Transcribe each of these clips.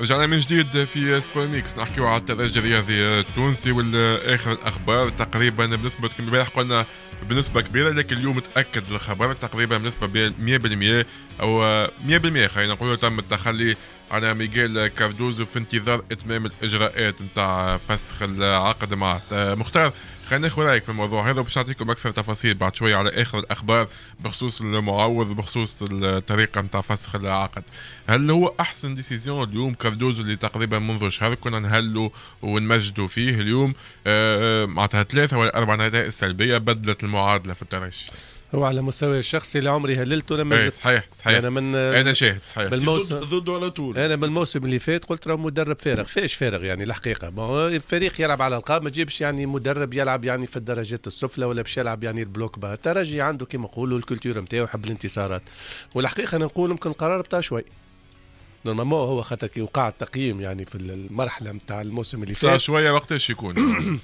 رجعنا من جديد في سبور ميكس نحكيو على الترجي الرياضي التونسي والاخر الاخبار تقريبا بنسبه كما البارح قلنا بنسبه كبيره لكن اليوم تاكد الخبر تقريبا بنسبه 100% او 100% خلينا نقولوا تم التخلي على ميغيل كاردوزو في انتظار اتمام الاجراءات نتاع فسخ العقد مع مختار خلينا ناخذ رايك في الموضوع هذا وباش نعطيكم اكثر تفاصيل بعد شوي على اخر الاخبار بخصوص المعوض بخصوص الطريقه نتاع فسخ العقد هل هو احسن ديسيزيون اليوم كاردوزو اللي تقريبا منذ شهر كنا نهلو ونمجدوا فيه اليوم آه، آه، معناتها ثلاثه ولا اربع نتائج سلبيه بدلت المعادله في الترشي هو على مستوى الشخصي لعمري هللته لما ايه صحيح صحيح انا من انا شاهد صحيح بالموسم ضده على طول انا بالموسم اللي فات قلت راه مدرب فارغ فاش فارغ يعني الحقيقه ما هو الفريق يلعب على القاب ما تجيبش يعني مدرب يلعب يعني في الدرجات السفلى ولا باش يلعب يعني البلوك با الترجي عنده كما نقولوا الكولتور نتاعو يحب الانتصارات والحقيقه انا نقول يمكن القرار بتاع شوي نورمالمون هو خاطر كي وقع التقييم يعني في المرحله نتاع الموسم اللي فات شويه وقتاش يكون يعني.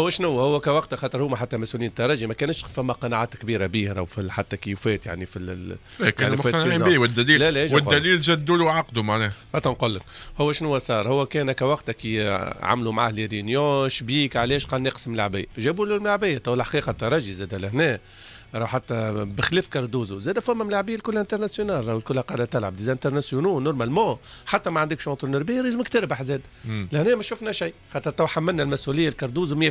هو شنو هو كوقت خاطر هما حتى مسؤولين الترجي ما كانش فما قناعات كبيره به راهو حتى كي فات يعني في ال إيه، كانوا يعني مقتنعين به والدليل لا لا والدليل جدوا له عقده معناه حتى نقول لك هو شنو صار هو كان كوقت كي عملوا معاه لي رينيو شبيك علاش قال نقسم العبيه جابوا له العبيه تو الحقيقه الترجي زاد لهنا راهو حتى بخلاف كاردوزو زاد فما ملاعبيه الكل انترناسيونال راه الكل قاعده تلعب دي انترناسيونو نورمالمون حتى ما عندكش اونترونور باهي لازمك تربح زاد لهنا ما شفنا شيء خاطر تو حملنا المسؤوليه لكاردوزو 100%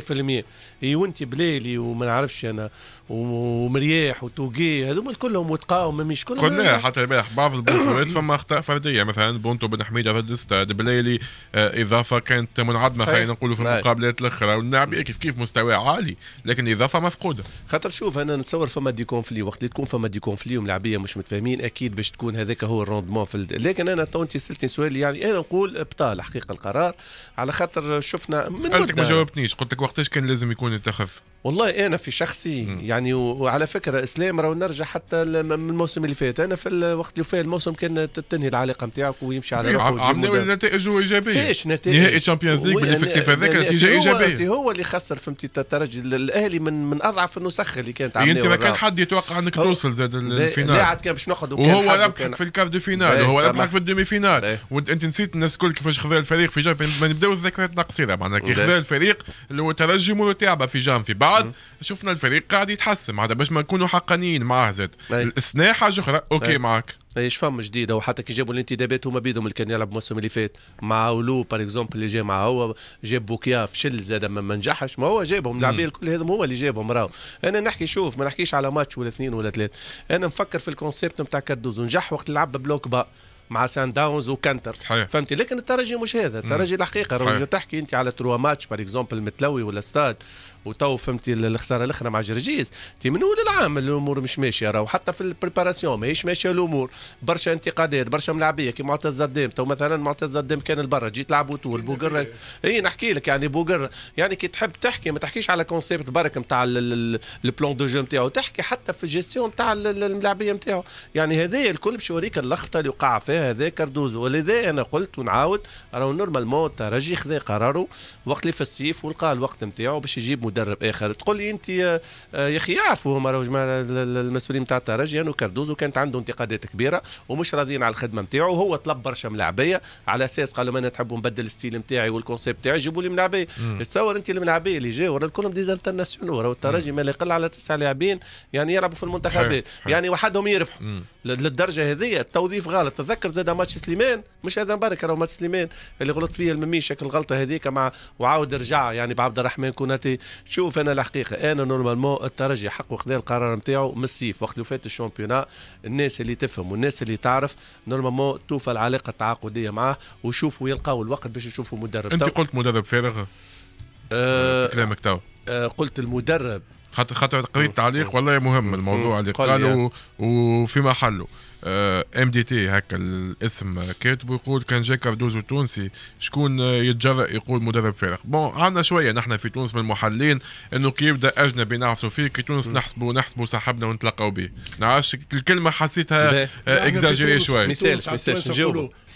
اي وانت بلالي وما نعرفش انا ومرياح وتوقي هذوما كلهم وتقاوم مش كلهم قلنا حتى البارح بعض البطولات فما اخطاء فرديه مثلا بونتو بن حميده ضد الاستاد بلالي آه، اضافه كانت منعدمه خلينا نقولوا في المقابلات الاخرى واللاعب كيف كيف مستواه عالي لكن اضافه مفقوده خاطر شوف انا نتصور فما دي كونفلي وقت اللي تكون فما دي كونفلي وملاعبيه مش متفاهمين اكيد باش تكون هذاك هو الروندمون في لكن انا تو انت سالتني سؤال يعني انا نقول ابطال حقيقه القرار على خاطر شفنا من سالتك ما جاوبتنيش قلت لك وقتاش كان لازم يكون اتخذ والله انا في شخصي يعني وعلى فكره اسلام راه نرجع حتى من الموسم اللي فات انا في الوقت اللي فات الموسم كان تنهي العلاقه نتاعك ويمشي على أيوة، روحه عملنا نتائج ايجابيه فيش نتائج نهائي تشامبيونز ليج بالافكتيف هذاك يعني نتيجه ايجابيه هو اللي خسر فهمتي الترجي الاهلي من من اضعف النسخ اللي كانت عامله كان حد يتوقع انك توصل زاد الفينال لاعب كان باش نقعد وهو ربحك في الكاف دو فينال وهو إيه، ربحك في الدومي فينال إيه. وانت نسيت الناس الكل كيفاش خذا الفريق في جانفي ما نبداو الذكريات نقصيره معناها كي خذا الفريق اللي هو ترجي مولوتيابا في جانفي بعد شفنا الفريق قاعد يتحسن معناتها باش ما نكونوا حقانيين معاه زاد إيه. السنه حاجه اخرى اوكي معك ماهيش فما جديده وحتى كي جابوا الانتدابات هما بيدهم اللي كان يلعب الموسم اللي فات مع اولو بار اكزومبل اللي جا مع هو جاب بوكيا فشل زاد ما نجحش ما هو جابهم اللاعبيه الكل هذم هو اللي جابهم راهو انا نحكي شوف ما نحكيش على ماتش ولا اثنين ولا ثلاث انا نفكر في الكونسيبت نتاع كاردوزو نجح وقت لعب بلوك با مع سان داونز وكانتر صحيح. فهمتي لكن الترجي مش هذا الترجي الحقيقه راهو تحكي انت على تروا ماتش بار اكزومبل متلوي ولا ستاد وتو فهمتي الخساره الاخرى مع جرجيز انت من اول العام الامور مش ماشيه راهو حتى في البريباراسيون ماهيش ماشيه الامور برشا انتقادات برشا ملاعبيه كي معتز الدام تو مثلا معتز الدام كان البرة جيت لعبوا طول بوقر اي نحكي لك يعني بوقر يعني كي تحب تحكي ما تحكيش على كونسيبت برك نتاع البلان دو جو نتاعو تحكي حتى في الجيستيون نتاع الملاعبيه نتاعو يعني هذايا الكل باش يوريك اللخطه اللي وقع فيها هذا كاردوزو ولذا انا قلت ونعاود راهو نورمالمون الترجي خذا قراره وقت اللي في الصيف ولقى الوقت نتاعو باش يجيب مدرب اخر تقول لي انت آه، آه، يا اخي يعرفوا هما راهو المسؤولين نتاع الترجي كاردوزو كانت عنده انتقادات كبيره ومش راضيين على الخدمه نتاعو هو طلب برشا ملاعبيه على اساس قالوا انا نحب نبدل الستيل نتاعي والكونسيبت نتاعي جيبوا لي ملاعبيه تصور انت الملاعبيه اللي جاوا كلهم ناسيونال راهو الترجي ما لا يقل على تسع لاعبين يعني يلعبوا في المنتخبات يعني وحدهم يربحوا للدرجه هذه التوظيف غلط تذكر زاد ماتش سليمان مش هذا مبارك راهو ماتش سليمان اللي غلط فيه الممي شكل الغلطه هذيك مع وعاود رجع يعني بعبد الرحمن كوناتي شوف انا الحقيقه انا نورمالمون الترجي حقه خذا القرار نتاعو من الصيف وقت فات الشامبيونا الناس اللي تفهم والناس اللي تعرف نورمالمون توفى العلاقه التعاقديه معاه وشوفوا يلقاو الوقت باش يشوفوا مدرب انت قلت مدرب فارغ أه كلامك تو أه قلت المدرب خاطر خاطر قريت تعليق آه، والله مهم الموضوع آه، اللي قالوا وفي محله ام دي تي هكا الاسم كاتبه يقول كان جاك كاردوزو تونسي شكون آه، يتجرأ يقول مدرب فارق بون عندنا شويه نحن في تونس من المحللين انه كي يبدا اجنبي نعرفوا فيه كي تونس نحسبوا نحسبوا صاحبنا ونتلاقاو به نعرفش الكلمه حسيتها آه، اكزاجيري شويه مثال مثال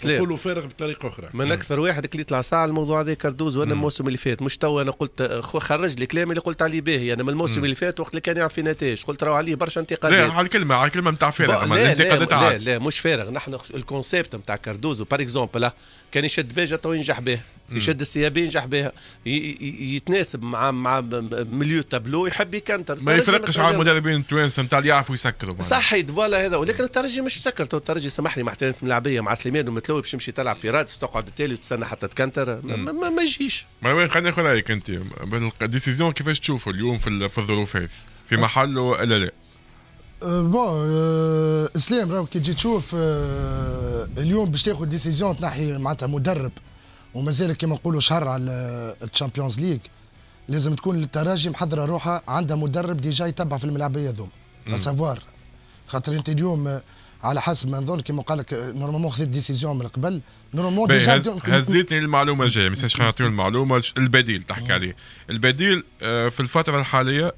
نقولوا فارق بطريقه اخرى من اكثر واحد اللي طلع ساعه الموضوع هذا كاردوزو انا الموسم اللي فات مش تو انا قلت خرج لي كلام اللي قلت عليه باهي انا من الموسم اللي فات وقت اللي كان يعرف في نتائج قلت راهو عليه برشا انتقادات لا على الكلمه على الكلمه نتاع فارق لا لا مش فارغ نحن الكونسيبت نتاع كاردوزو باغ اكزومبل كان يشد باجا تو ينجح بها يشد السياب ينجح بها يتناسب مع مع مليو تابلو يحب يكنتر ما يفرقش على المدربين التوانسه نتاع اللي يعرفوا يسكروا صحيت فوالا هذا ولكن الترجي مش سكر الترجي سمحني مع احترامي الملاعبيه مع سليمان ومتلوي باش يمشي تلعب في رادس تقعد التالي وتستنى حتى تكنتر ما, ما, ما يجيش ما خلينا ناخذ رايك انت الديسيزيون كيفاش تشوفه اليوم في الظروف هذه في محله ولا لا بون اسلام راهو كي تجي تشوف اليوم باش تاخذ ديسيزيون تنحي معناتها مدرب ومازال كيما نقولوا شهر على الشامبيونز ليغ لازم تكون التراجي محضره روحها عندها مدرب ديجا يتبع في الملعبيه هذوما اسافوار خاطر انت اليوم على حسب ما نظن كيما قال لك نورمالمون خذيت ديسيزيون من قبل نورمالمون ديجا هز... هزيتني المعلومه جايه ما خلينا نعطيو المعلومه البديل تحكي عليه البديل آه، في الفتره الحاليه بنسبه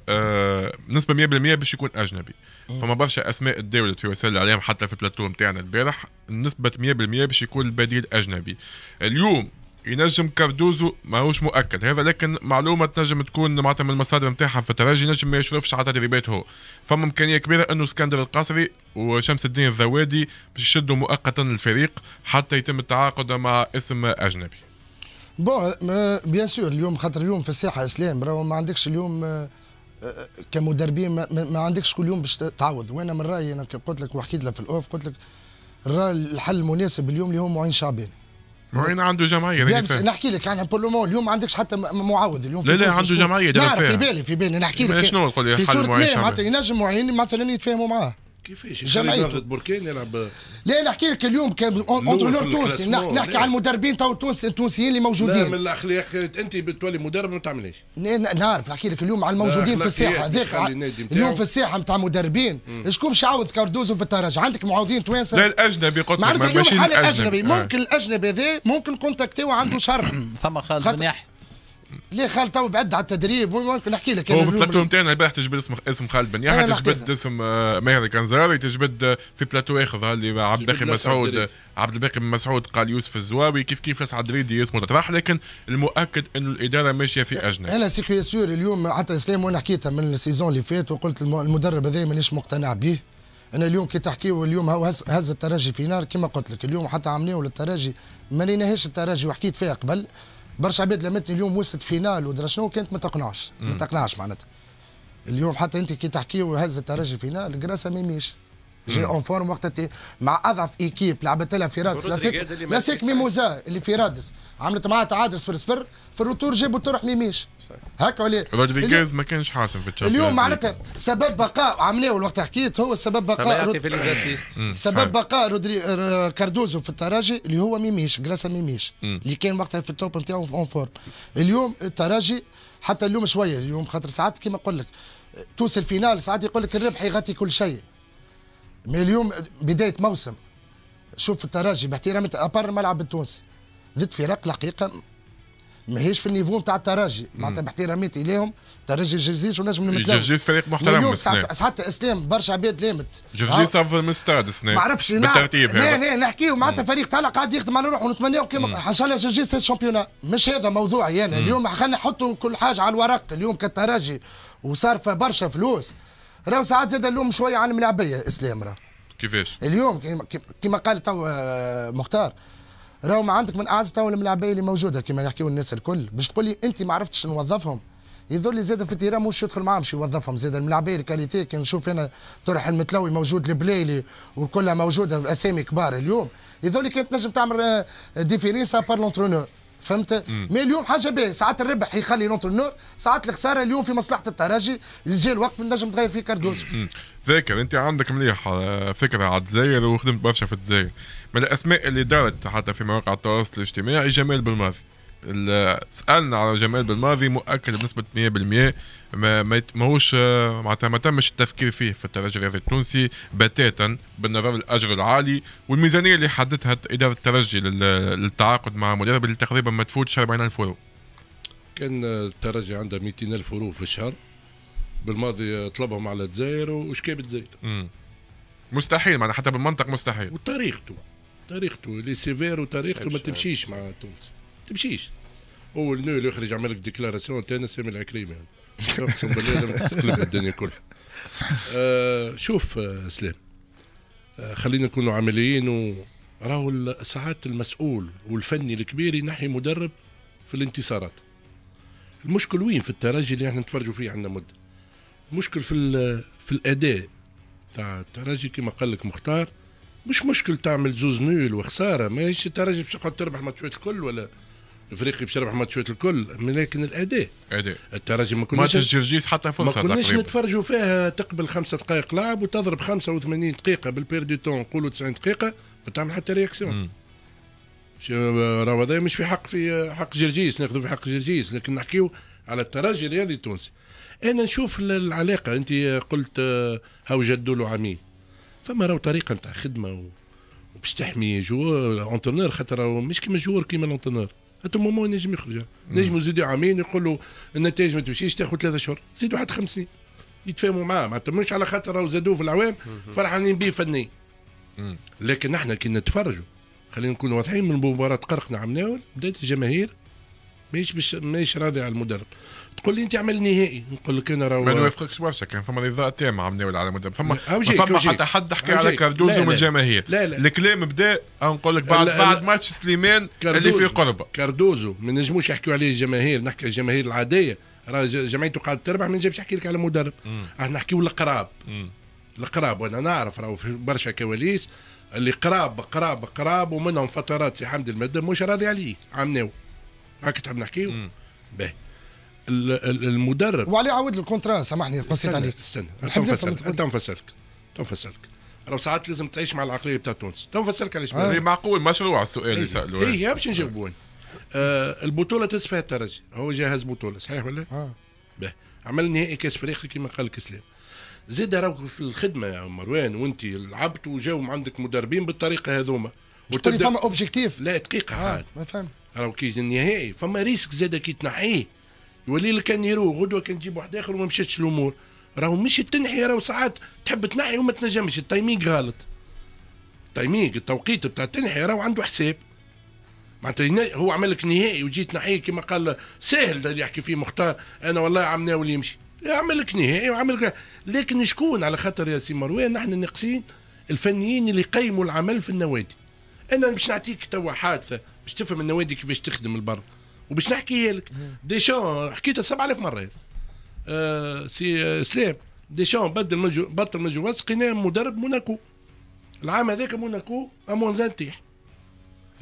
آه، نسبه 100% باش يكون اجنبي فما برشا اسماء تداولت في وسائل الاعلام حتى في البلاتو نتاعنا البارح نسبه 100% باش يكون البديل اجنبي اليوم ينجم كاردوزو ماهوش مؤكد هذا لكن معلومه تنجم تكون معناتها من المصادر نتاعها في الترجي ينجم ما يشرفش على تدريبات هو فما امكانيه كبيره انه اسكندر القصري وشمس الدين الذوادي باش يشدوا مؤقتا الفريق حتى يتم التعاقد مع اسم اجنبي بون بيان سور اليوم خاطر اليوم في الساحه اسلام راهو ما عندكش اليوم آه، آه، كمدربين ما, ما عندكش كل يوم باش تعوض وانا من رايي انا قلت لك وحكيت لك في الاوف قلت لك الحل المناسب اليوم اللي هو معين شعباني معين عنده جمعيه نحكي لك عن بارلومون اليوم ما عندكش حتى معاوض اليوم لا لا عنده جمعيه نعرف في بالي في بالي نحكي لك شنو تقول في صوره معين حتى ينجم معين مثلا يتفاهموا معاه كيفاش جمعيته بركان يلعب لا نحكي لك اليوم كان تونسي نحكي على المدربين تو التونس التونسيين اللي موجودين لا من الاخلاق انت بتولي مدرب ما تعمليش نعرف نحكي لك اليوم على الموجودين في الساحه هذاك اليوم في الساحه نتاع مدربين شكون باش يعوض كاردوزو في الترجي عندك معوضين توانسه لا الاجنبي قلت لك معناتها اليوم الاجنبي آه. ممكن الاجنبي هذا ممكن كونتاكتيو عنده شر ثم خالد بن يحيى ليه خالد تو بعد على التدريب ممكن نحكي لك هو في البلاتو نتاعنا البارح تجبد اسم اسم خالد بن يحيى تجبد اسم ماهر كنزاري تجبد في بلاتو اخر اللي عبد الباقي مسعود عبد الباقي بن مسعود قال يوسف الزواوي كيف كيف ناس عدريدي اسمه تطرح لكن المؤكد انه الاداره ماشيه في اجنب انا سيكو ياسور اليوم حتى اسلام وانا حكيتها من السيزون اللي فات وقلت المدرب هذا مانيش مقتنع به انا اليوم كي تحكي اليوم هو هز, التراجي الترجي في نار كما قلت لك اليوم حتى عملناه للترجي ما ليناهاش الترجي وحكيت فيها قبل برشا عباد لمتني اليوم وصلت فينال ودرا شنو كانت ما تقنعش ما تقنعش معناتها اليوم حتى انت كي تحكي وهز الترجي فينال جراسه ما جي اون فورم وقت مع اضعف ايكيب لعبت لها في رادس لاسيك ميموزا اللي في رادس عملت معاه تعادل سبر سبر في الروتور جابوا طرح ميميش هكا ولا رودريغيز ما كانش حاسم في التشامبيونز اليوم معناتها سبب بقاء عملناه الوقت حكيت هو سبب بقاء سبب بقاء رودري كاردوزو في التراجي اللي هو ميميش جراسا ميميش اللي كان وقتها في التوب نتاعو اون فورم اليوم التراجي حتى اليوم شويه اليوم خاطر ساعات كيما نقول لك توصل فينال ساعات يقول لك الربح يغطي كل شيء مي اليوم بدايه موسم شوف الترجي باحترام ابار الملعب التونسي ضد فرق الحقيقه ماهيش في النيفو نتاع الترجي معناتها باحتراماتي ليهم ترجي جرجيس ونجم المتلاوي جرجيس فريق محترم ساعات حتى اسلام برشا عباد لامت جرجيس افضل من ستاد سنة ما عرفش بالترتيب لا لا نحكيو معناتها فريق طلع قاعد يخدم على روحه ونتمناو كيما ان شاء الله الجرجيس الشامبيونا مش هذا موضوعي يعني. انا اليوم خلينا نحطوا كل حاجه على الورق اليوم كالترجي وصار فيه برشا فلوس راهو ساعات زاد اللوم شويه عن ملعبيه اسلام راه كيفاش؟ اليوم كما قال تو آه، مختار راهو ما عندك من اعز تو الملاعبيه اللي موجوده كما يحكيوا الناس الكل باش تقول لي انت ما عرفتش نوظفهم يظل زاد في التيران مش يدخل معاهم شي يوظفهم زاد الملاعبيه الكاليتي كي نشوف انا طرح المتلوي موجود البلايلي وكلها موجوده باسامي كبار اليوم يظل كانت تنجم تعمل ديفيرينس ابار لونترونور فهمت مي اليوم حاجه باهيه ساعات الربح يخلي لونترونور ساعات الخساره اليوم في مصلحه الترجي جاء الوقت نجم تغير فيه كاردوز ذاكر انت عندك مليح آه، فكره على الجزائر وخدمت برشا في الجزائر من الاسماء اللي دارت حتى في مواقع التواصل الاجتماعي جمال بالماضي اللي سالنا على جمال بالماضي مؤكد بنسبه 100% ما ماهوش آه، معناتها ما تمش التفكير فيه في الترجي الرياضي التونسي بتاتا بالنظر للاجر العالي والميزانيه اللي حددها اداره الترجي للتعاقد مع مدرب اللي تقريبا ما تفوتش 40000 يورو. كان الترجي عنده 200000 يورو في الشهر بالماضي طلبهم على الجزائر وشكي بالجزائر. مستحيل معناتها حتى بالمنطق مستحيل. وطريقته طريقته لي سيفير وتاريخته ما تمشيش مع تونس تمشيش هو اللي يخرج عمل لك ديكلاراسيون تاع سامي العكريمي يعني. اقسم بالله تقلب الدنيا كلها آه شوف آه آه خلينا نكونوا عمليين وراهو ساعات المسؤول والفني الكبير ينحي مدرب في الانتصارات المشكل وين في الترجي اللي احنا نتفرجوا فيه عندنا مده المشكل في في الاداء تاع الترجي كما قال لك مختار مش مشكل تعمل زوز نول وخساره ماشي الترجي باش تقعد تربح ماتشات الكل ولا افريقي باش يربح ماتشات الكل لكن الاداء اداء الترجي ما كناش ماتش الجرجيس حتى فرصه ما كناش نتفرجوا فيها تقبل خمسة دقائق لعب وتضرب 85 دقيقه بالبير دي تون نقولوا 90 دقيقه ما تعمل حتى رياكسيون راهو هذا مش في حق في حق جرجيس ناخذ في حق جرجيس لكن نحكيو على الترجي الرياضي التونسي انا نشوف العلاقه انت قلت آه، هاو جدول وعميل فما راهو طريقه نتاع خدمه باش تحمي جوار اونترنور خاطر مش كيما الجوار كيما الانتونور تو مومون ينجم يخرج نجم يزيدوا عامين يقولوا النتائج ما تمشيش تاخذ ثلاثة شهور تزيد واحد خمس سنين يتفاهموا معاه معناتها مش على خاطر راهو زادوه في العوام فرحانين به فنيا لكن احنا كي نتفرجوا خلينا نكون واضحين من مباراة قرقنا عمناول بدات الجماهير مانيش ماهيش مانيش راضي على المدرب تقول لي انت عمل نهائي نقول لك انا راه ما نوافقكش برشا كان فما رضا تام عم ناول على المدرب فما أوجيك فما أوجيك حتى حد حكى على كاردوزو من الجماهير لا لا الكلام بدا نقول لك بعد بعد ماتش سليمان اللي في قربه كاردوزو ما نجموش يحكوا عليه الجماهير نحكي الجماهير العاديه راه جمعيته قاعد تربح ما نجمش نحكي لك على مدرب راح نحكيو القراب القراب وانا نعرف راهو في برشا كواليس اللي قراب قراب قراب ومنهم فترات سي حمد المدرب مش راضي عليه عم ناوي هكا تحب نحكيو باهي المدرب وعلي عاود الكونترا سامحني قصيت عليك استنى استنى نفسرك تو نفسرك تو نفسرك راه ساعات لازم تعيش مع العقليه بتاع تونس تو نفسرك علاش آه. معقول مشروع السؤال اللي سالوه اي باش نجاوبوا آه البطوله تسفى الترجي هو جهز بطوله صحيح ولا؟ اه باهي عمل نهائي كاس افريقيا كما قال لك اسلام زاد راك في الخدمه يا مروان وانت لعبت وجاو عندك مدربين بالطريقه هذوما وتقول فما اوبجيكتيف لا دقيقه آه. ما فهم راهو كي النهائي فما ريسك زاد كي تنحيه يولي لك نيرو غدوه كان تجيب واحد اخر وما مشتش الامور راهو مش تنحي راهو ساعات تحب تنحي وما تنجمش التايمينغ غلط التايمينغ التوقيت بتاع تنحي راهو عنده حساب معناتها هو عمل لك نهائي وجيت نحيه كما قال ساهل اللي يحكي فيه مختار انا والله عم ناول يمشي عمل لك نهائي وعمل لك لكن شكون على خاطر يا سي مروان نحن ناقصين الفنيين اللي يقيموا العمل في النوادي انا باش نعطيك توا حادثه باش تفهم النوادي كيفاش تخدم البر وباش نحكيها لك شون حكيتها 7000 مره آه سي آه، دي شون بدل من جو بطل من جواز قيناه مدرب موناكو العام هذاك موناكو زان تيح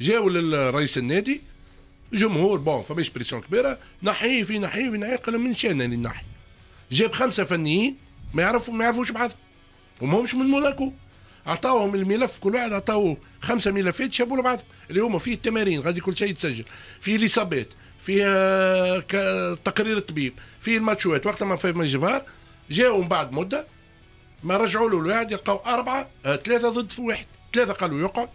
جاو للرئيس النادي جمهور بون فماش بريسيون كبيره نحيه في نحيه في نحيه قال من شان اللي نحي جاب خمسه فنيين ما يعرفوا ما يعرفوش بعض وما همش من موناكو اعطاهم الملف كل واحد اعطاه خمسه ملفات شابوا لبعضهم اللي هما فيه التمارين غادي كل شيء يتسجل فيه ليصابات فيه آه، تقرير الطبيب فيه الماتشوات وقت ما في مجفار جاوا من بعد مده ما رجعوا له الواحد يلقاو اربعه آه، ثلاثه ضد في واحد ثلاثه قالوا يقعد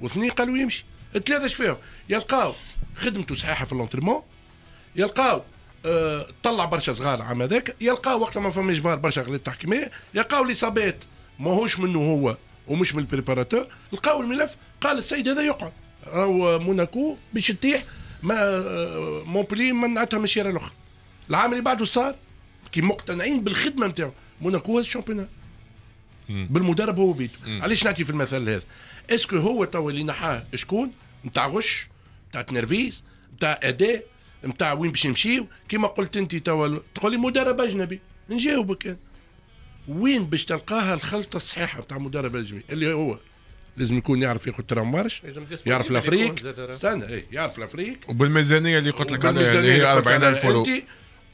واثنين قالوا يمشي الثلاثه شفاهم يلقاو خدمته صحيحه في لونتريمون يلقاو آه، طلع برشا صغار عام هذاك يلقاو وقت ما فما فار برشا غلط تحكيميه يلقاو الاصابات ماهوش منه هو ومش من البريباراتور لقاو الملف قال السيد هذا يقعد راهو موناكو باش تطيح ما مونبلي منعتها من الشارع الاخر العام اللي بعده صار كي مقتنعين بالخدمه نتاعو موناكو هو الشامبيون بالمدرب هو بيتو علاش نعطي في المثل هذا اسكو هو توا اللي نحاه شكون نتاع غش نتاع تنرفيز نتاع اداء نتاع وين باش نمشيو كيما قلت انت توا تقول لي مدرب اجنبي نجاوبك انا وين باش تلقاها الخلطه الصحيحه نتاع مدرب الجميع اللي هو لازم يكون يعرف ياخذ ترام مارش يعرف الافريق استنى إيه، يعرف الافريق وبالميزانيه اللي قلت لك عليها اللي هي 40000 يورو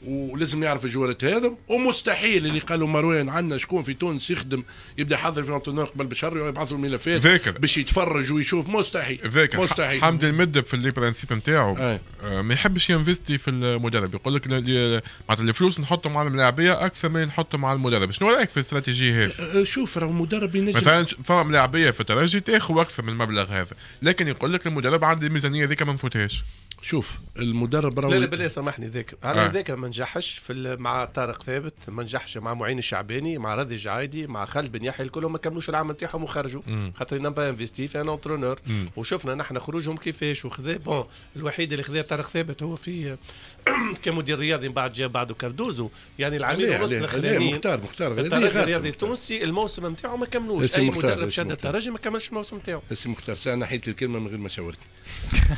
ولازم يعرف الجوارات هذا ومستحيل اللي قالوا مروان عندنا شكون في تونس يخدم يبدا يحضر في انتونور قبل بشهر ويبعث له الملفات باش يتفرج ويشوف مستحيل ذاكر مستحيل حمد المدب في لي برانسيب نتاعو آه. آه، ما يحبش ينفستي في المدرب يقول لك معناتها الفلوس نحطهم على الملاعبيه اكثر ما نحطهم على المدرب شنو رايك في الاستراتيجيه هذه؟ آه، شوف راهو المدرب ينجم مثلا فما ملاعبيه في الترجي تاخذ اكثر من المبلغ هذا لكن يقول لك المدرب عندي الميزانيه ذيك ما نفوتهاش شوف المدرب راوي لا لا بالله سامحني ذاك انا آه. ذاك ما نجحش في مع طارق ثابت ما نجحش مع معين الشعباني مع رضي جعايدي مع خالد بن يحيى الكل ما كملوش العام نتاعهم وخرجوا خاطر نبا انفيستي في ان انترونور وشفنا نحن خروجهم كيفاش وخذا بون الوحيد اللي خذا طارق ثابت هو في كمدير رياضي من بعد جاء بعده كاردوزو يعني العميل ونص الاخرانيين مختار مختار الترجي الرياضي التونسي الموسم نتاعو ما كملوش اي مدرب شد الترجي ما كملش الموسم نتاعو سي مختار ساعه نحيت الكلمه من غير ما شاورتني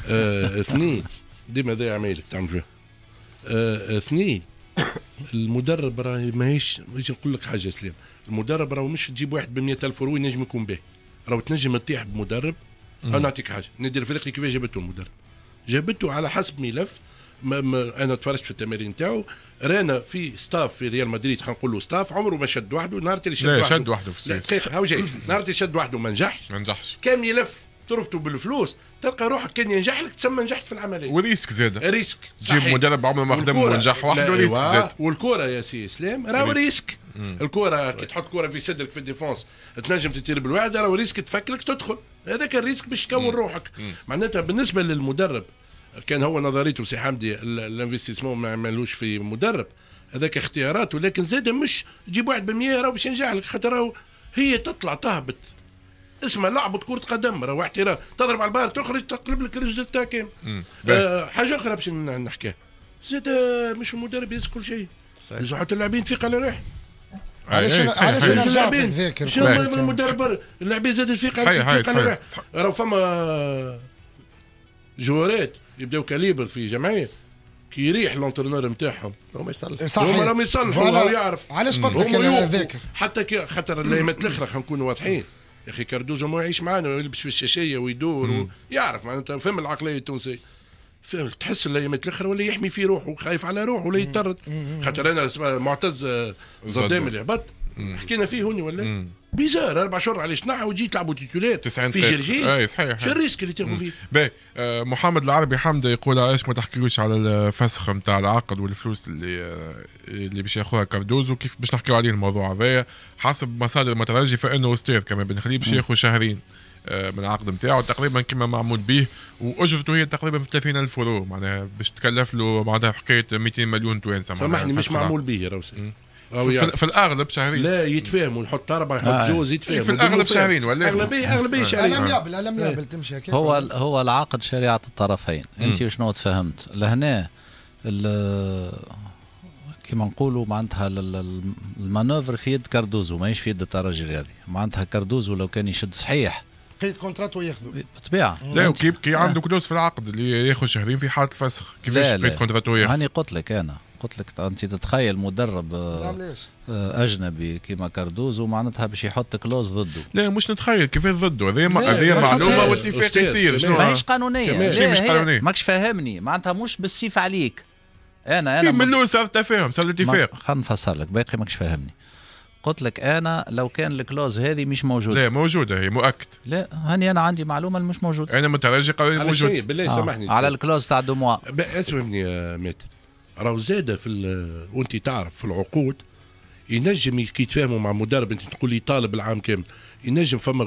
آه، اثنين ديما ذا عمايلك تعمل فيها آه، اثنين المدرب راهي ماهيش نجي نقول لك حاجه سليم المدرب راهو مش تجيب واحد ب 100000 يورو ينجم يكون به راهو تنجم تطيح بمدرب انا نعطيك حاجه نادي الفريق كيفاش جابته المدرب جابته على حسب ملف انا تفرجت في التمارين تاعو رانا في ستاف في ريال مدريد خلينا نقول ستاف عمره ما شد وحده نهار اللي شد وحده شد وحده في السياسة. دقيقه هاو جاي نهار اللي شد وحده ما نجحش ما نجحش كان يلف تربطه بالفلوس تلقى روحك كان ينجح لك تسمى نجحت في العمليه وريسك زاد ريسك تجيب مدرب عمره ما خدم ونجح وحده ريسك أيوة. زاد والكره يا سي اسلام راهو ريسك الكره كي تحط كوره في صدرك في الديفونس تنجم تطير بالواحد راهو ريسك تفكلك تدخل هذاك الريسك باش تكون روحك معناتها بالنسبه للمدرب كان هو نظريته سي حمدي الانفستيسمون ما عملوش في مدرب هذاك اختيارات ولكن زاد مش تجيب واحد بالمية راهو باش ينجح لك خاطر هي تطلع تهبط اسمها لعبة كرة قدم راهو احتراف تضرب على البار تخرج تقلب لك الرجل تاع كامل آه حاجة أخرى باش نحكيها زاد آه، مش المدرب يهز كل شيء لازم حتى اللاعبين تفيق على روحهم علاش علاش اللاعبين شنو المدرب اللاعبين زاد الثقة على روحهم راهو فما جوارات يبداو كاليبر في جمعيه كي يريح لونترنور نتاعهم هما يصلحوا هما راهم يصلحوا هو يعرف علاش قلت لك انا ذاكر حتى كي خاطر الايامات الاخرى خلينا نكونوا واضحين يا اخي كاردوزو ما يعيش معانا يلبس في الشاشيه ويدور ويعرف معناتها فهم العقليه التونسيه فهم تحس الايامات الاخرى ولا يحمي في روحه خايف على روحه ولا يطرد خاطر انا معتز زدام آه، اللي هبط حكينا فيه هوني ولا بيزار اربع شهور على شناع وجيت تلعبوا تيتولير في جرجيس اي صحيح شو الريسك اللي تاخذ فيه باهي محمد العربي حمده يقول علاش ما تحكيوش على الفسخ نتاع العقد والفلوس اللي آه، اللي باش ياخذها كاردوزو كيف باش نحكيو عليه الموضوع هذايا حسب مصادر المترجي فانه استاذ كمان بن خليل باش ياخذ شهرين آه، من العقد نتاعو تقريبا كما معمول به واجرته هي تقريبا في 30 الف يورو معناها باش تكلف له معناها حكايه 200 مليون توانسه سامحني مش معمول به يا روسي أو آه، يعني. في, في الاغلب شهرين لا يتفاهموا نحط اربع يحط آه. جوز يتفاهموا في الاغلب شهرين ولا اغلبيه آه. اغلبيه شهرين الم يابل الم يابل إيه. تمشي هكا هو هو العقد شريعه الطرفين انت شنو تفهمت لهنا كما نقولوا معناتها المانوفر في يد كاردوزو ماهيش في يد الترجي الرياضي معناتها كاردوزو لو كان يشد صحيح قيد كونتراتو ياخذوا بالطبيعه لا وكيبكي عنده كلوز في العقد اللي ياخذ شهرين في حاله الفسخ كيفاش قيد كونتراتو ياخذ هاني قلت لك انا قلت لك انت تتخيل مدرب آه، نعم، آه، اجنبي كيما كاردوز ومعناتها باش يحط كلوز ضده لا مش نتخيل كيفاش ضده هذه هذه معلومه واتفاق يصير شنو ماهيش قانونيه مش قانونيه ماكش فاهمني معناتها مش بالسيف عليك انا انا من الاول صار تفاهم صار اتفاق خلينا نفسر لك باقي ماكش فاهمني قلت لك انا لو كان الكلوز هذه مش موجوده لا موجوده هي مؤكد لا هاني انا عندي معلومه مش موجوده انا مترجي قوي موجود بالله آه، سامحني على الكلوز تاع دو موا اسمعني متر راهو زاده في وانت تعرف في العقود ينجم كي يتفاهموا مع مدرب انت تقول لي طالب العام كامل ينجم فما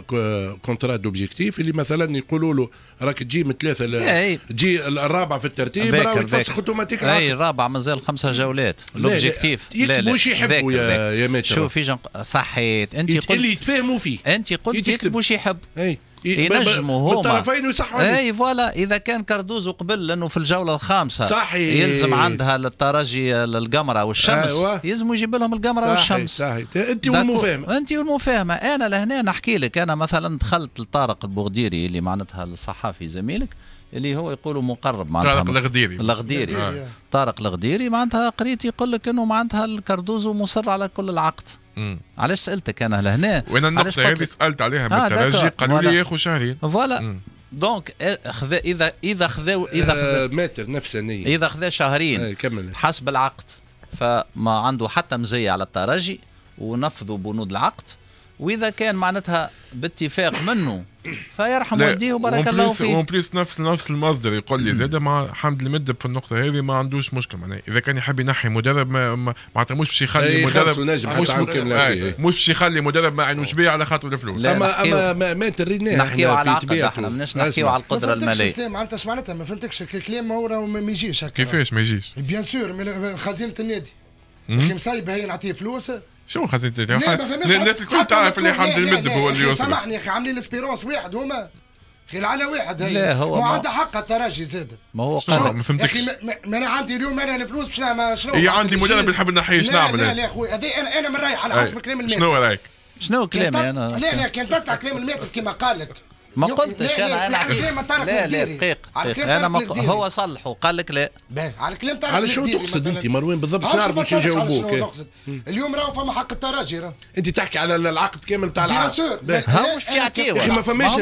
كونترا دوبجيكتيف اللي مثلا يقولوا له راك تجي من ثلاثه ل... إيه، إيه. تجي الرابع في الترتيب راهو يتفسخ اوتوماتيك اي الرابع مازال خمسه جولات لوبجيكتيف لا لا, مش يحبوا يا, يا ماتش شوف في جنق... صحيت انت قلت اللي يتفاهموا فيه انت قلت يكتبوش يحب اي ينجموا هما بالطرفين ويصحوا اي فوالا اذا كان كاردوزو قبل لانه في الجوله الخامسه صحيح يلزم عندها الترجي القمره والشمس أيوة. يلزم يجيب لهم القمره والشمس صحيح انت والمفاهمه انت والمفاهمه انا لهنا نحكي لك انا مثلا دخلت لطارق البغديري اللي معناتها الصحافي زميلك اللي هو يقولوا مقرب معناتها طارق الغديري الغديري آه. طارق الغديري معناتها قريت يقول لك انه معناتها الكاردوزو مصر على كل العقد مم. علاش سالتك انا لهنا وين النقطه هذه سالت عليها آه بالترجي قالوا لي ياخذ شهرين فوالا دونك خذا اذا اذا خذا اذا خذا آه ماتر اذا خذا شهرين آه حسب العقد فما عنده حتى مزيه على الترجي ونفذوا بنود العقد واذا كان معناتها باتفاق منه فيرحم والديه وبارك الله فيه اون بليس نفس نفس المصدر يقول لي زاد مع حمد المدب في النقطه هذه ما عندوش مشكل معناها اذا كان يحب ينحي مدرب ما معناتها مش باش يخلي مدرب نجم مش مش باش يخلي مدرب ما عندوش بيه على خاطر الفلوس اما اما ما تريدناش نحكيو على العقد احنا ماناش نحكيو على القدره الماليه معناتها اش معناتها ما فهمتكش الكلام هو ما يجيش هكا كيفاش ما يجيش بيان سور خزينه النادي اخي مصايبه هي نعطيه فلوس شو خزينة الاتحاد؟ الناس الكل تعرف اللي حمد المدب هو اللي يوصل سامحني يا اخي عاملين الاسبيرونس واحد هما خي العلا واحد هي لا هو عنده حق الترجي زاد ما هو قال ما فهمتكش اخي ما انا عندي اليوم انا الفلوس باش نعمل شنو هي عندي مدرب نحب نحيي شنو نعمل لا لا يا خويا هذه انا انا من رايح على حسب كلام الماتر شنو رايك؟ شنو كلامي انا؟ لا لا كان تطلع كلام الماتر كما قال لك ما قلتش انا على كلام طارق لا لا دقيق انا ما هو صلح وقال لك لا على كلام طارق على شو تقصد انت مروان بالضبط باش نعرف باش نجاوبوك اليوم راهو فما حق التراجي انت تحكي على العقد كامل تاع العقد هاو مش باش يعطيوه ما فماش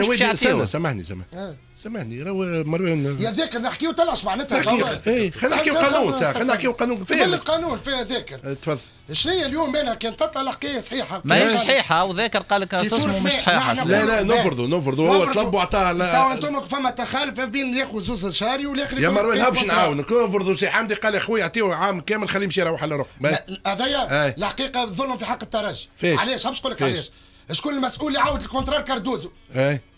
سامحني سامحني إيه. سامحني راهو مروان يا ذاكر نحكيو طلعش معناتها نحكي خلينا نحكيو قانون ساعه خلينا نحكيو قانون فيها القانون فيها ذاكر آه، تفضل شنو هي اليوم انا كان تطلع الحكايه صحيحه ماهيش صحيحه وذاكر قال لك اسمه مش صحيحه لا لا نفرضوا نفرضوا هو طلب وعطاه تو انتم فما تخالف بين ياخذ زوز شهري والاخر يا مروان باش نعاونك نفرضوا سي حمدي قال يا خويا اعطيه عام كامل خليه يمشي يروح على روحه هذايا آه. الحقيقه ظلم في حق الترجي علاش باش نقول لك علاش شكون المسؤول اللي عاود الكونترال كاردوزو إيه.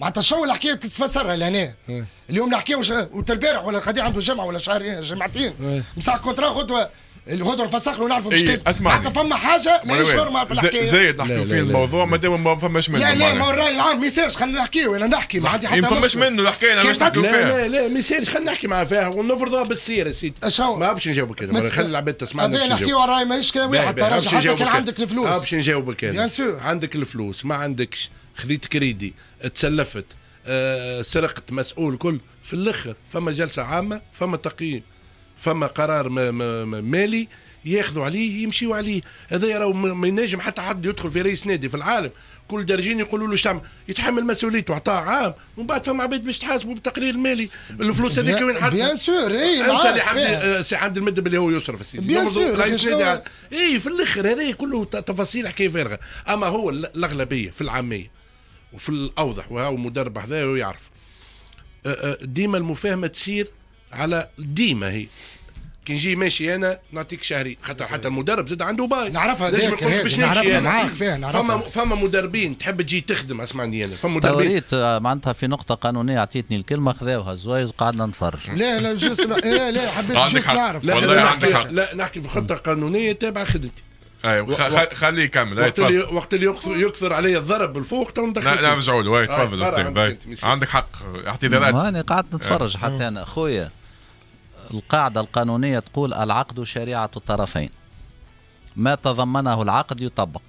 معناتها شو الحكايه تتفسرها لهنا إيه. اليوم نحكي وانت البارح ولا قاعدين عنده جمعه ولا شهر إيه، جمعتين مساح كونترا غدوه الغدوه نفسخ له ونعرفوا مشكل إيه, إيه، اسمع معناتها فما حاجه ماهيش نورمال في الحكايه زايد نحكيو فيه الموضوع مادام ما فماش منه لا لا ما هو الراي العام ما يسالش خلينا نحكيو انا نحكي ما عندي حتى ما فماش منه الحكايه انا مش فيها لا لا لا ما يسالش خلينا نحكي معاه فيها ونفرضها بالسير يا سيدي ما باش نجاوبك انا خلي العباد تسمع هذا نحكيو على الراي ماهيش كلام حتى راجع حتى كان عندك الفلوس ما باش نجاوبك انا بيان عندك الفلوس ما عندكش خذيت كريدي تسلفت آه، سرقت مسؤول كل في الاخر فما جلسه عامه فما تقييم فما قرار مالي ياخذوا عليه يمشيوا عليه هذا راهو ما ينجم حتى حد يدخل في رئيس نادي في العالم كل درجين يقولوا له شم يتحمل مسؤوليته عطاه عام ومن بعد فما عباد باش تحاسبوا بالتقرير المالي الفلوس هذيك وين حطها بيان سور اي انسى أه، اللي حمد سي حمد أه، المدب اللي هو يصرف سيدي بيان سور رئيس نادي اي في الاخر هذا كله تفاصيل حكايه فارغه اما هو الاغلبيه في العاميه وفي الاوضح وهو المدرب هذا يعرف أه، أه، ديما المفاهمه تصير على ديما هي كي نجي ماشي انا نعطيك شهري خاطر حتى المدرب زاد عنده باي نعرفها لازم باش نعرفها معاك فيها نعرفها فما فما مدربين تحب تجي تخدم اسمعني انا فما مدربين توريت آه، معناتها في نقطه قانونيه اعطيتني الكلمه خذاوها الزوايز وقعدنا نتفرج لا لا لا إيه، لا حبيت نعرف لا, لا نحكي في خطه قانونيه تابعه خدمتي اي خليه يكمل وقت اللي وقت اللي يكثر, علي الضرب من فوق تو ندخل لا نرجعوا له تفضل استاذ عندك حق اعتذارات انا قعدت نتفرج حتى انا خويا القاعدة القانونية تقول العقد شريعة الطرفين ما تضمنه العقد يطبق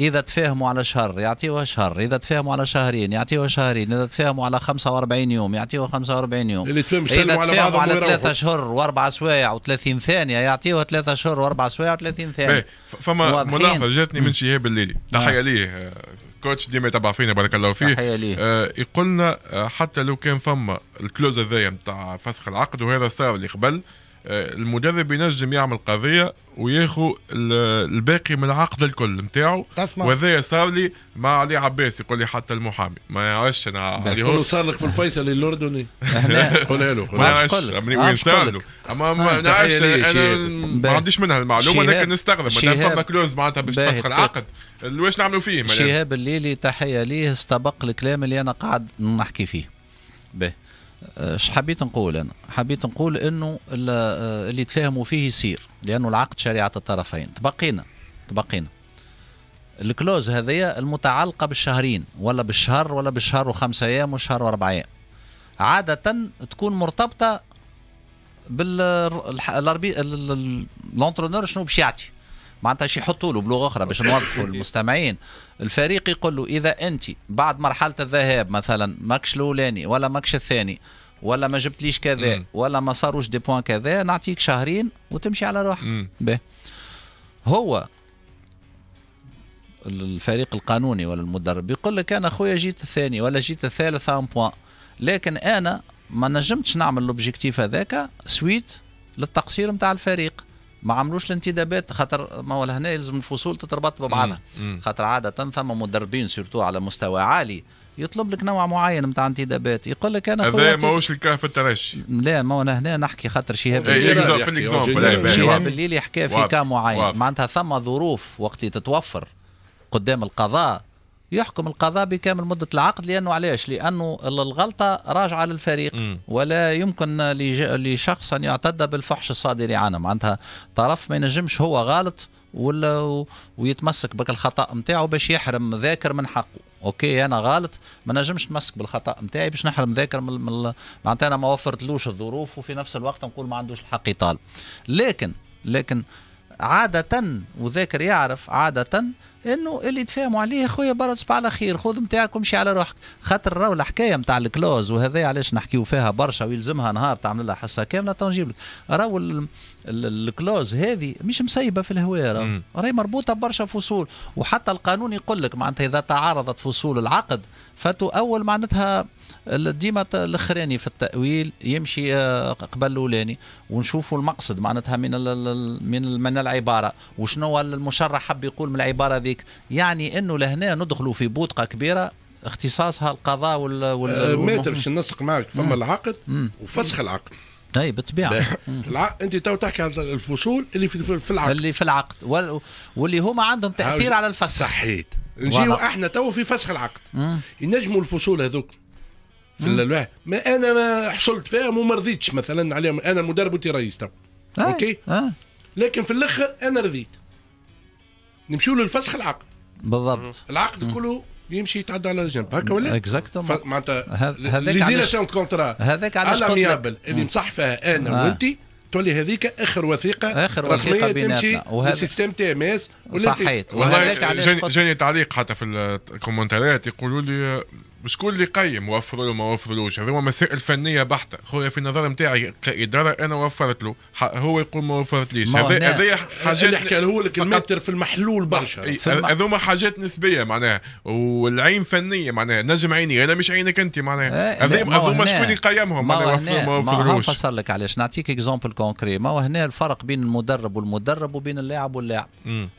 اذا تفاهموا على شهر يعطيوها شهر اذا تفاهموا على شهرين يعطيوها شهرين اذا تفاهموا على 45 يوم يعطيوها 45 يوم اللي تفهم اذا تفاهموا على ثلاثة شهور واربع سوايع و30 ثانيه يعطيوها ثلاثة شهور واربع سوايع و30 ثانيه إيه، فما ملاحظه جاتني من شهاب الليلي نعم. تحيه ليه آه، كوتش ديما يتبع فينا بارك الله فيه تحيه ليه آه، يقولنا يقول آه، لنا حتى لو كان فما الكلوز هذايا نتاع فسخ العقد وهذا صار اللي قبل آه، المدرب ينجم يعمل قضيه وياخو الباقي من العقد الكل نتاعو وهذا صار لي مع علي عباس يقول لي حتى المحامي ما يعرفش انا هو صار لك في الفيصل الاردني قولها له ما يعرفش وين صار له اما ما نعرفش آه، انا ما عنديش منها المعلومه لكن نستغرب مادام فما كلوز معناتها باش تفسخ العقد واش نعملوا فيه شهاب الليلي تحيه ليه استبق الكلام اللي انا قاعد نحكي فيه باهي اش حبيت نقول انا حبيت نقول انه آه، اللي تفاهموا فيه يصير لانه العقد شريعه الطرفين تبقينا تبقينا الكلوز هذيا المتعلقه بالشهرين ولا بالشهر ولا بالشهر وخمسة ايام وشهر واربع ايام عاده تكون مرتبطه بال الانترونور شنو باش يعطي معناتها شي يحطوا له بلغه اخرى باش نوضحوا للمستمعين الفريق يقول له اذا انت بعد مرحله الذهاب مثلا ماكش الاولاني ولا ماكش الثاني ولا ما جبتليش كذا ولا ما صاروش دي بوان كذا نعطيك شهرين وتمشي على روحك هو الفريق القانوني ولا المدرب يقول لك انا خويا جيت الثاني ولا جيت الثالث ان بوان لكن انا ما نجمتش نعمل لوبجيكتيف هذاك سويت للتقصير نتاع الفريق ما عملوش الانتدابات خاطر ما هو لهنا يلزم الفصول تتربط ببعضها خاطر عاده ثم مدربين سيرتو على مستوى عالي يطلب لك نوع معين نتاع انتدابات يقول لك انا هذا ماهوش الكهف الترشي لا ما انا هنا نحكي خاطر شهاب إيه، الليلي إيه، إيه، شهاب الليلي حكى في كام معين معناتها ثم ظروف وقت تتوفر قدام القضاء يحكم القضاء بكامل مدة العقد لأنه علاش لأنه الغلطة راجعة للفريق م. ولا يمكن لشخص أن يعتد بالفحش الصادر عنه معناتها طرف ما ينجمش هو غلط ولا ويتمسك بك الخطا نتاعو باش يحرم ذاكر من حقه اوكي انا غلط ما نجمش نتمسك بالخطا نتاعي باش نحرم ذاكر من معناتها انا ما وفرتلوش الظروف وفي نفس الوقت نقول ما عندوش الحق يطالب لكن لكن عادة وذاكر يعرف عادة انه اللي تفاهموا عليه خويا برا تصبح على خير خذ نتاعك وامشي على روحك خاطر راهو الحكايه نتاع الكلوز وهذا علاش نحكيو فيها برشا ويلزمها نهار تعمل لها حصه كامله تو نجيب لك راهو الكلوز هذه مش مسيبه في الهواء راهي مربوطه برشا فصول وحتى القانون يقول لك معناتها اذا تعارضت فصول العقد فتؤول معناتها ديما الاخراني في التاويل يمشي آه، قبل الاولاني ونشوفوا المقصد معناتها من من من العباره وشنو المشرح حب يقول من العباره ذيك يعني انه لهنا ندخلوا في بوتقه كبيره اختصاصها القضاء وال, وال... آه، باش ننسق معك فما العقد وفسخ العقد اي بالطبيعه انت تو تحكي على الفصول اللي في, في العقد اللي في العقد واللي هما عندهم تاثير على الفسخ صحيت نجيو احنا تو في فسخ العقد ينجموا الفصول هذوك في الواحد ما انا ما حصلت فيهم وما رضيتش مثلا عليهم انا المدرب وانت رئيس تو آه، اوكي آه. لكن في الاخر انا رضيت نمشيو للفسخ العقد بالضبط العقد كله يمشي يتعدى على جنب هكا ولا اكزاكتوم معناتها ليزيلاسيون كونترا هذاك على ميابل اللي نصح فيها انا آه. وانت تولي هذيك اخر وثيقه اخر وثيقه رسميه تمشي للسيستم تي ام اس صحيت وهذاك جاني تعليق حتى في الكومنتات يقولوا لي شكون اللي يقيم وفروا له ما وفرلوش هذوما مسائل فنيه بحته خويا في النظر نتاعي كاداره انا وفرت له هو يقول ما وفرتليش هذا هذا حاجات اللي حكاه لك المتر في المحلول برشا هذوما حاجات نسبيه معناها والعين فنيه معناها نجم عيني انا مش عينك انت معناها هذوما شكون اللي يقيمهم ما وفروا ما وفرلوش نفسر لك علاش نعطيك اكزومبل كونكري ما هنا الفرق بين المدرب والمدرب وبين اللاعب واللاعب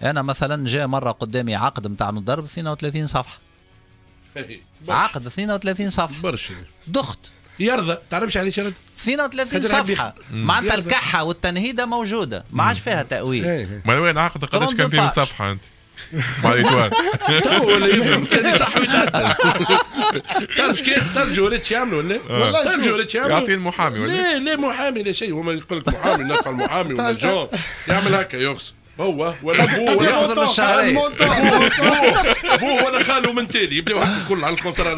انا مثلا جاء مره قدامي عقد نتاع مدرب 32 صفحه إيه. عقد 32 صفحه برشا دخت يرضى تعرفش علاش يرضى 32 صفحه معناتها الكحه والتنهيده موجوده ما عادش فيها تاويل إيه، إيه. ما وين عقد قداش كان فيه صفحه انت مع الايتوال تو ولا يزرب صاحبي تعرف كيف ترجو يعملوا ولا آه. والله ترجو ولا يعملوا يعطيه المحامي ولا لا لا محامي لا شيء هما يقول لك محامي ندفع المحامي ولا جون يعمل هكا يغصب هو ولا ابوه ولا خالو ولا من تالي يبداو هكا الكل على الكونترا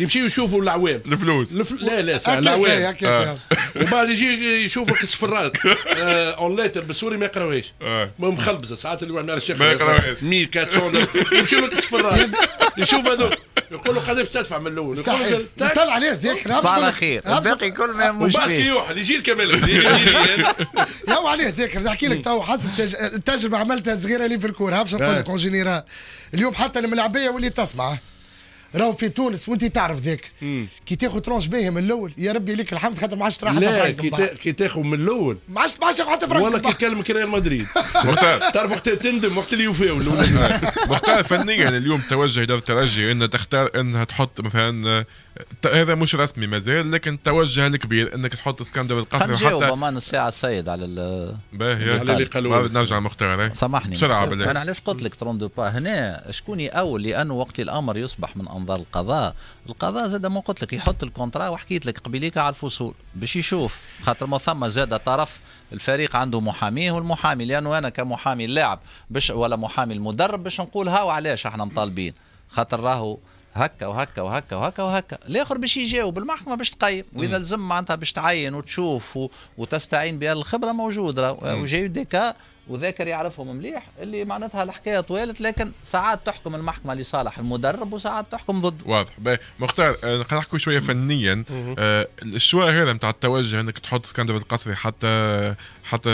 يمشيوا يشوفوا العواب الفلوس الف... لا لا العواب آه. وبعد يجي يشوفك صفرات اون آه، ليتر بالسوري ما يقراوهاش آه. مخلبزه ساعات اللي عملها الشيخ ما يقراوهاش 100 400 يمشي لك صفرات يشوف هذوك يقول له قداش تدفع من الاول صحيح طلع عليه ذاك صباح الخير الباقي كل ما مش وبعد كي يوحل يجي الكمال يو عليه ذاك نحكي لك تو حسب التجربه عملتها صغيره لي في الكور هبش نقول لك اون جينيرال اليوم حتى الملعبيه واللي تسمع راهو في تونس وانت تعرف ذاك كي تاخذ ترونش باهي من الاول يا ربي لك الحمد خاطر ما عادش تروح لا كي تاخذ من الاول ما عادش ما عادش حتى فرنك والله كي تكلمك ريال مدريد تعرف وقت تندم وقت اللي يوفاو مختلف فنيا يعني اليوم توجه اداره الترجي انها تختار انها تحط مثلا هذا مش رسمي مازال لكن التوجه الكبير انك تحط اسكندر القصري وحتى امان الساعه السيد على ال باهي على اللي قالوا نرجع مختار سامحني انا علاش قلت لك تروندو با هنا شكون يأول لانه وقت الامر يصبح من أمر انظار القضاء القضاء زاد ما قلت لك يحط الكونترا وحكيت لك قبيليك على الفصول باش يشوف خاطر ما ثم زاد طرف الفريق عنده محاميه والمحامي لانه انا كمحامي اللاعب باش ولا محامي المدرب باش نقول هاو علاش احنا مطالبين خاطر راهو هكا وهكا وهكا وهكا وهكا الاخر باش يجاوب المحكمه باش تقيم واذا لزم معناتها باش تعين وتشوف وتستعين بها الخبره موجوده وجاي ديكا وذاكر يعرفهم مليح اللي معناتها الحكايه طوالت لكن ساعات تحكم المحكمه لصالح المدرب وساعات تحكم ضده واضح مختار آه، نحكوا شويه فنيا آه الشواء هذا نتاع التوجه انك تحط اسكندر القصري حتى حتى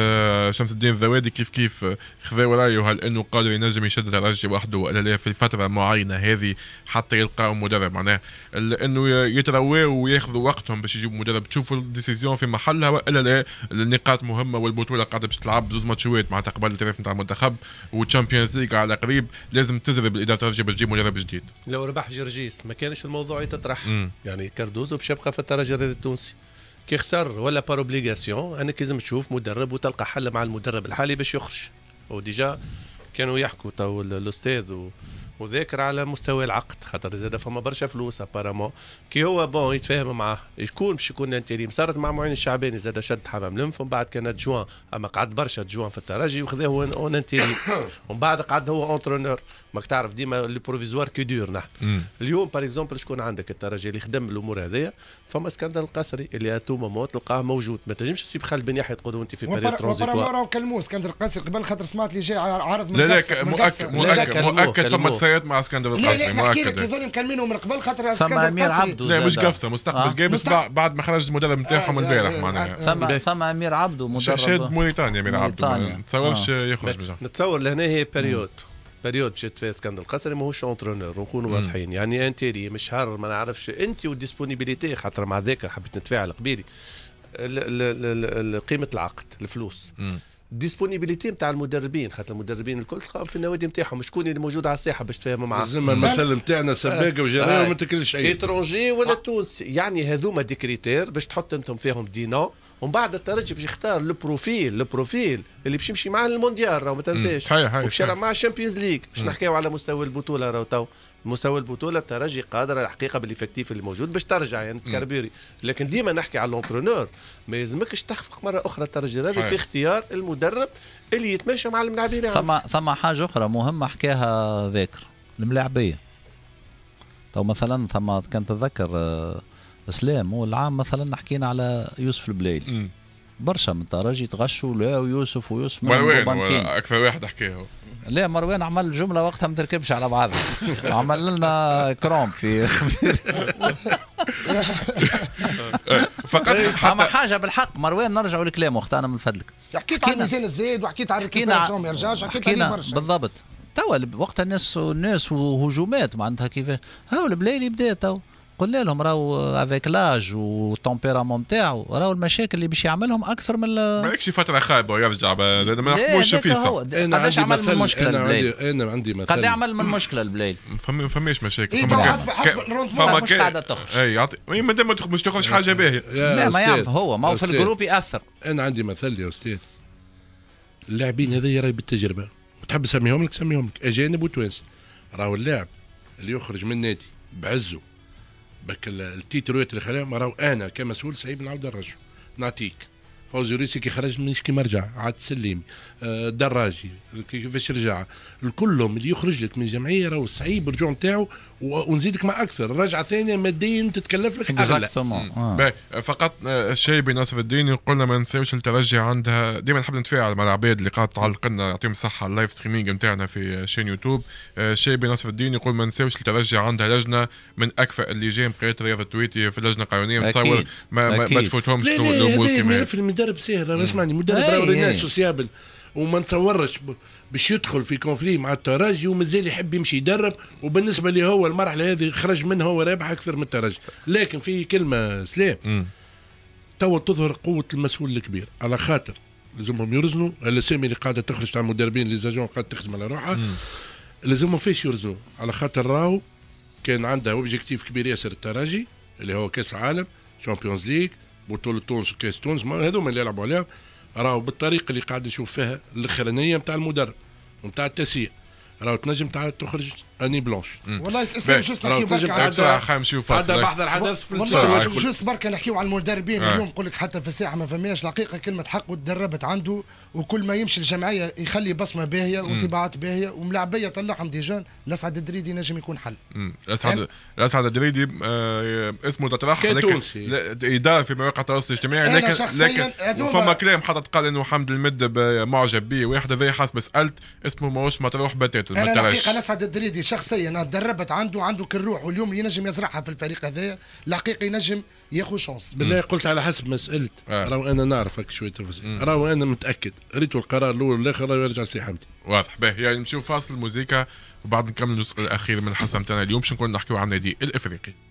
شمس الدين الذوادي كيف كيف خذا رايه هل انه قادر ينجم يشد الرجل وحده ولا لا في فتره معينه هذه حتى يلقى مدرب معناه انه يترواو وياخذوا وقتهم باش يجيبوا مدرب تشوفوا الديسيزيون في محلها والا لا النقاط مهمه والبطوله قاعده باش تلعب زوز ماتشوات معناتها معناتها قبل التريف نتاع المنتخب والشامبيونز ليج على قريب لازم تزرب الاداره ترجع تجيب مدرب جديد لو ربح جرجيس ما كانش الموضوع يتطرح مم. يعني كاردوزو باش يبقى في الترجي التونسي كي خسر ولا بار اوبليغاسيون انك لازم تشوف مدرب وتلقى حل مع المدرب الحالي باش يخرج وديجا كانوا يحكوا تو الاستاذ و... وذاكر على مستوى العقد خاطر زاد فما برشا فلوس ابارامون كي هو بون يتفاهم معاه يكون باش يكون انتريم صارت مع معين الشعباني زاد شد حمام لنف ومن بعد كان جوان اما قعد برشا جوان في الترجي وخذاه اون انتريم ومن بعد قعد هو اونترونور ماك تعرف ديما لي بروفيزوار كي دور نحن اليوم باغ اكزومبل شكون عندك الترجي اللي خدم الامور هذيا فما اسكندر القصري اللي اتو مومون تلقاه موجود ما تنجمش تجيب خالد بن يحيى تقول انت في باريس ترانزيتوار وبارامون كلموه اسكندر القصري قبل خاطر سمعت لي جاي عرض من لا لا مؤكد مؤكد نفسيات مع اسكندر القصري مؤكد هذول مكلمينهم من قبل خاطر اسكندر القصري لا مش قفصه مستقبل آه. جابس بعد ما خرج المدرب نتاعهم آه، آه، امبارح معناها ثم ثم امير عبده مدرب شاد موريتانيا امير عبده ما نتصورش يخرج نتصور لهنا هي بريود بريود مشيت فيها اسكندر القصري ماهوش اونترونور ونكونوا واضحين يعني انت مش شهر ما نعرفش انت والديسبونيبيليتي خاطر مع ذاك حبيت نتفاعل قبيلي قيمه العقد الفلوس مم. ديسبونيبيليتي نتاع المدربين خاطر المدربين الكل تلقاهم في النوادي نتاعهم شكون اللي موجود على الساحه باش تفاهم معاه زعما المثل نتاعنا سباقه آه، وجرايه آه، وما تاكلش اي ايترونجي ولا تونسي يعني هذوما دي كريتير باش تحط انتم فيهم دينو ومن بعد الترجي باش يختار البروفيل البروفيل اللي باش يمشي معاه للمونديال راه ما تنساش صحيح وباش يلعب مع الشامبيونز ليغ باش نحكيو على مستوى البطوله راهو تو مستوى البطوله الترجي قادر الحقيقه بالافكتيف اللي موجود باش ترجع يعني تكربيري لكن ديما نحكي على الانترونور ما يلزمكش تخفق مره اخرى الترجي هذا في اختيار المدرب اللي يتمشى مع الملاعبين يعني. ثم ثم حاجه اخرى مهمه حكاها ذاكر الملاعبيه تو مثلا ثم كان تتذكر آه، اسلام هو العام مثلا حكينا على يوسف البلايلي برشا من تراجي تغشوا لا ويوسف ويوسف مروان اكثر واحد حكاها لا مروان عمل جمله وقتها ما تركبش على بعضها عمل لنا كرومب في فقط اما إيه، حاجه بالحق مروان نرجعوا لكلامه اختنا من فضلك حكيت على ميزان الزيد وحكيت على الريكوبيراسيون ما يرجعش حكيت عليه برشا بالضبط توا وقتها الناس الناس وهجومات معناتها كيفاش هاو البلايلي بدا توا قلنا لهم راهو افيك لاج وتمبيرامون نتاعو راهو المشاكل اللي باش يعملهم اكثر من ماكش فتره خايبه ويرجع ما إيه، نحكموش في صح انا عندي عمل مثل من مشكله انا عندي انا عندي مثل قد عمل من مشكله البلايل فما فماش مشاكل إيه، فما حسب حسب فما مش قاعده تخرج اي يعطي إيه، ما دام مش تخرج حاجه باهيه لا ما يعرف هو ما هو في الجروب ياثر انا عندي مثل يا استاذ اللاعبين هذا راهي بالتجربه تحب تسميهم لك سميهم لك اجانب وتوانس راهو اللاعب اللي يخرج من نادي بعزه بك التيترويت اللي خلاهم راهو انا كمسؤول سعيد بن عبد الرجل نعطيك فوزي ريسي كي خرج مانيش كيما رجع عاد سليم آه، دراجي كيفاش رجع الكلهم اللي يخرج لك من جمعيه راهو صعيب الرجوع نتاعو ونزيدك ما اكثر رجعة ثانيه ماديا تتكلف لك اغلى آه. فقط آه، الشيء بناصر الدين يقول ما نساوش الترجي عندها ديما نحب نتفاعل مع العباد اللي قاعد تعلق لنا يعطيهم الصحه اللايف ستريمينغ نتاعنا في شين يوتيوب آه، الشيء بناصر الدين يقول ما نساوش الترجي عندها لجنه من اكفأ اللجان بقياده رياضه تويتي في لجنه قانونيه نتصور ما, ما, ما تفوتهمش الامور كيما مدرب سهل انا اسمعني مدرب راهو الناس سوسيابل وما نتصورش باش يدخل في كونفلي مع الترجي ومازال يحب يمشي يدرب وبالنسبه لي هو المرحله هذه خرج منها هو رابح اكثر من الترجي لكن في كلمه سلام تو تظهر قوه المسؤول الكبير على خاطر لازمهم يرزنوا الاسامي اللي قاعده تخرج تاع المدربين ليزاجون زاجون قاعده تخدم على روحها لازمهم فيش يرزنوا على خاطر راهو كان عنده اوبجيكتيف كبير ياسر الترجي اللي هو كاس العالم شامبيونز ليج بطوله تونس وكاس تونس هذوما اللي يلعبوا عليهم راهو بالطريقه اللي قاعد نشوف فيها الاخرانيه نتاع المدرب نتاع التسيير راه تنجم تخرج اني بلونش والله اسلام جوست نحكيو برك على بعض الحدث والله جوست برك نحكيو على المدربين آه. اليوم نقول لك حتى في الساعه ما فماش الحقيقه كلمه حق وتدربت عنده وكل ما يمشي الجمعيه يخلي بصمه باهيه وانطباعات باهيه وملاعبيه طلعهم دي جون الاسعد الدريدي نجم يكون حل الاسعد الاسعد الدريدي آه، اسمه تطرح لكن اداره في مواقع التواصل الاجتماعي لكن لكن فما كلام حتى قال انه حمد المد معجب به واحد هذا حسب سالت اسمه ماهوش مطروح بتاتا التدريبات انا الحقيقه لسعد الدريدي شخصيا انا دربت عنده عنده كل روح واليوم ينجم يزرعها في الفريق هذايا الحقيقه ينجم ياخذ شانس بالله قلت على حسب سالت آه. راهو انا نعرفك شويه تفاصيل راهو انا متاكد ريتو القرار الاول والاخر راهو يرجع لسي حمدي واضح باهي يعني نمشيو فاصل الموزيكا وبعد نكمل الجزء الاخير من الحصه تاعنا اليوم باش نكون نحكيو عن النادي الافريقي